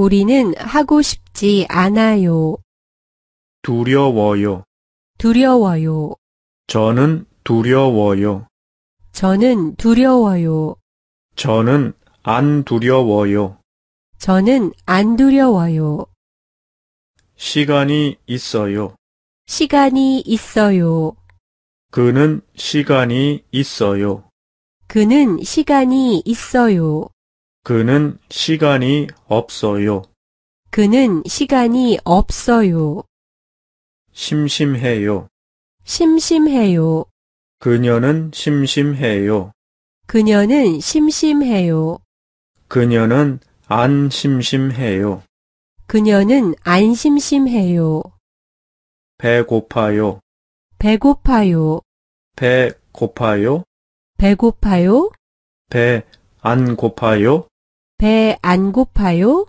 우리는 하고 싶지 않아요. 두려워요. 두려워요. 저는 두려워요. 저는 두려워요. 저는 안 두려워요. 저는 안 두려워요. 시간이 있어요. 시간이 있어요. 그는 시간이 있어요. 그는 시간이 있어요. 그는 시간이 없어요. 그는 시간이 없어요. 심심해요. 심심해요. 그녀는 심심해요. 그녀는 심심해요. 그녀는 안 심심해요. 그녀는 안 심심해요. 배고파요. 배고파요. 배고파요. 배고파요. 배 안 고파요. 배안 고파요?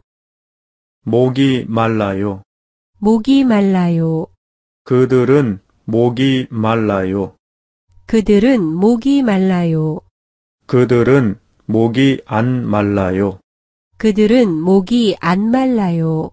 목이 말라요. 목이 말라요. 그들은 목이 말라요. 그들은 목이 말라요. 그들은 목이 안 말라요. 그들은 목이 안 말라요.